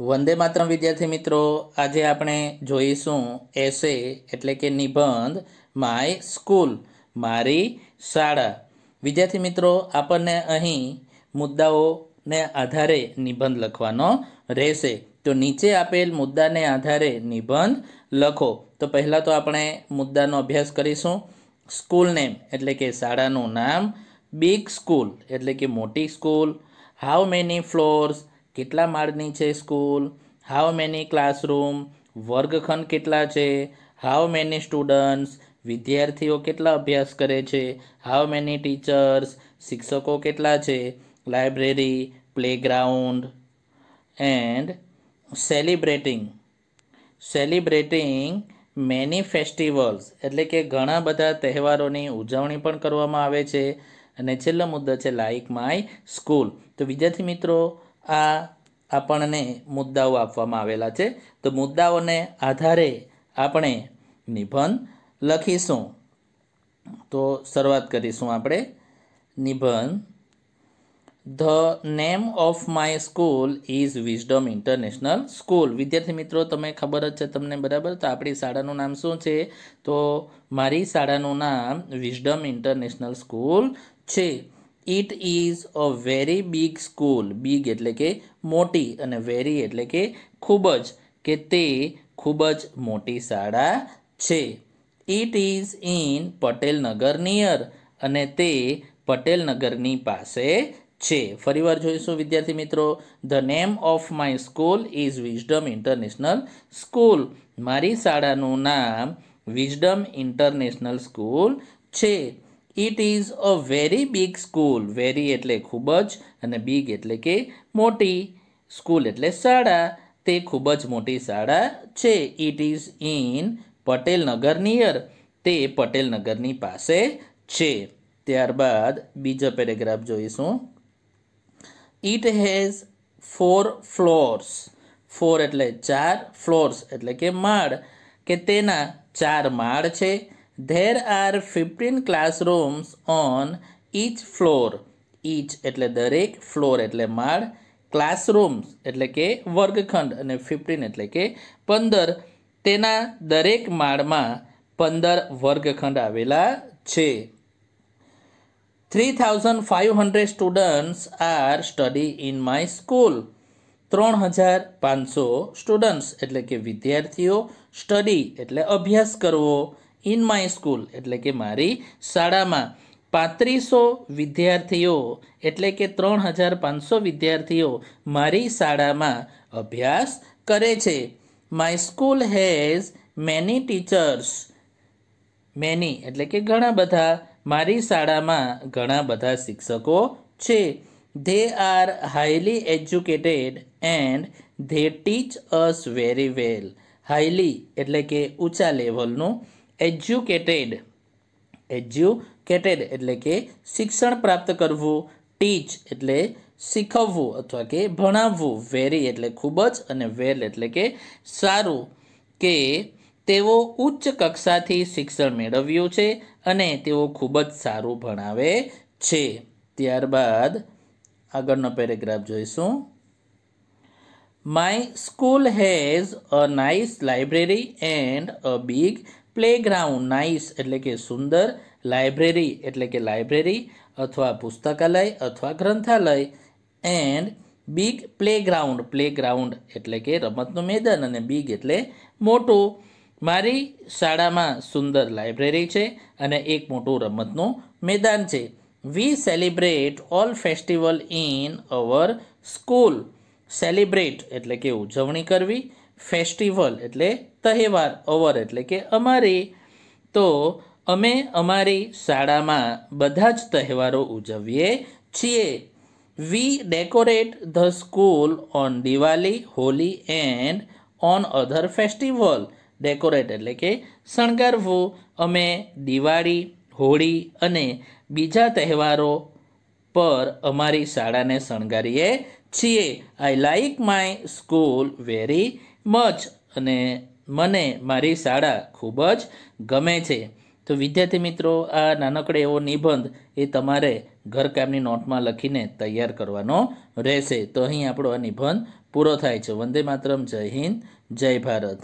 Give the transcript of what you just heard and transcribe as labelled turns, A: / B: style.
A: વંદે માત્રમ વિદ્યાર્થી મિત્રો આજે આપણે જોઈશું એસે એટલે કે નિબંધ માય સ્કૂલ મારી શાળા વિદ્યાર્થી મિત્રો આપણને અહીં મુદ્દાઓને આધારે નિબંધ લખવાનો રહેશે તો નીચે આપેલ મુદ્દાને આધારે નિબંધ લખો તો પહેલાં તો આપણે મુદ્દાનો અભ્યાસ કરીશું સ્કૂલ નેમ એટલે કે શાળાનું નામ બિગ સ્કૂલ એટલે કે મોટી સ્કૂલ હાઉ મેની ફ્લોર્સ કેટલા માળની છે સ્કૂલ હાઉ મેની ક્લાસરૂમ વર્ગખંડ કેટલા છે હાઉ મેની સ્ટુડન્ટ્સ વિદ્યાર્થીઓ કેટલા અભ્યાસ કરે છે હાઉ મેની ટીચર્સ શિક્ષકો કેટલા છે library playground and celebrating celebrating many festivals એટલે કે ઘણા બધા તહેવારોની ઉજવણી પણ કરવામાં આવે છે અને છેલ્લો મુદ્દો છે લાઇક માય સ્કૂલ તો વિદ્યાર્થી મિત્રો આ આપણને મુદ્દાઓ આપવામાં આવેલા છે તો મુદ્દાઓને આધારે આપણે નિબંધ લખીશું તો શરૂઆત કરીશું આપણે નિબંધ the name of my school is Wisdom International School વિદ્યાર્થી મિત્રો તમે ખબર જ છે તમને બરાબર તો આપણી શાળાનું નામ શું છે તો મારી શાળાનું નામ વિઝડમ ઇન્ટરનેશનલ સ્કૂલ છે it is a very big school big એટલે કે મોટી અને વેરી એટલે કે ખૂબ જ કે તે ખૂબ જ મોટી શાળા છે it is in Patelnagar near અને તે પટેલનગરની પાસે છે ફરીવાર જોઈશું વિદ્યાર્થી મિત્રો the name of my school is Wisdom International School મારી શાળાનું નામ વિઝડમ ઇન્ટરનેશનલ સ્કૂલ છે it is a very big school very એટલે ખૂબ જ અને બિગ એટલે કે મોટી સ્કૂલ એટલે શાળા તે ખૂબ જ મોટી શાળા છે it is in Patelnagar near તે પટેલનગરની પાસે છે ત્યારબાદ બીજો પેરેગ્રાફ જોઈશું it has four floors four એટલે ચાર ફ્લોર્સ એટલે કે માળ કે તેના ચાર માળ છે there are fifteen classrooms on each floor each એટલે દરેક ફ્લોર એટલે માળ ક્લાસરૂમ્સ એટલે કે વર્ગખંડ અને ફિફ્ટીન એટલે કે પંદર તેના દરેક માળમાં પંદર વર્ગખંડ આવેલા છે three thousand five hundred students are study in my school ત્રણ હજાર પાંચસો સ્ટુડન્ટ્સ એટલે કે વિદ્યાર્થીઓ સ્ટડી એટલે અભ્યાસ કરવો ઇન માય સ્કૂલ એટલે કે મારી શાળામાં પાંત્રીસો વિદ્યાર્થીઓ એટલે કે ત્રણ હજાર પાંચસો વિદ્યાર્થીઓ મારી શાળામાં અભ્યાસ કરે છે my school has many teachers many એટલે કે ઘણા બધા મારી શાળામાં ઘણા બધા શિક્ષકો છે they are highly educated and they teach us very well highly એટલે કે ઊંચા લેવલનું એજ્યુકેટેડ એજ્યુકેટેડ એટલે કે શિક્ષણ પ્રાપ્ત કરવું ટીચ એટલે શીખવવું અથવા કે ભણાવવું વેરી એટલે ખૂબ જ અને વેલ એટલે કે સારું કે તેઓ ઉચ્ચ કક્ષાથી શિક્ષણ મેળવ્યું છે અને તેઓ ખૂબ જ સારું ભણાવે છે ત્યારબાદ આગળનો પેરેગ્રાફ જોઈશું my school has a nice library and a big playground nice એટલે કે સુંદર લાઇબ્રેરી એટલે કે લાઇબ્રેરી અથવા પુસ્તકાલય અથવા ગ્રંથાલય એન્ડ બિગ પ્લેગ્રાઉન્ડ પ્લેગ્રાઉન્ડ એટલે કે રમતનું મેદાન અને બિગ એટલે મોટું મારી શાળામાં સુંદર લાઇબ્રેરી છે અને એક મોટું રમતનું મેદાન છે we celebrate all festival in our school celebrate એટલે કે ઉજવણી કરવી ફેસ્ટિવલ એટલે તહેવાર અવર એટલે કે અમારી તો અમે અમારી શાળામાં બધા જ તહેવારો ઉજવીએ છીએ we decorate the school on Diwali Holi and on other festival decorate એટલે કે શણગારવું અમે દિવાળી હોળી અને બીજા તહેવારો પર અમારી શાળાને શણગારીએ છીએ I like my school very જ અને મને મારી શાળા ખૂબ જ ગમે છે તો વિદ્યાર્થી મિત્રો આ નાનકડે એવો નિબંધ એ તમારે ઘરકામની નોટમાં લખીને તૈયાર કરવાનો રહેશે તો અહીં આપણો આ નિબંધ પૂરો થાય છે વંદે માત્રમ જય હિન્દ જય ભારત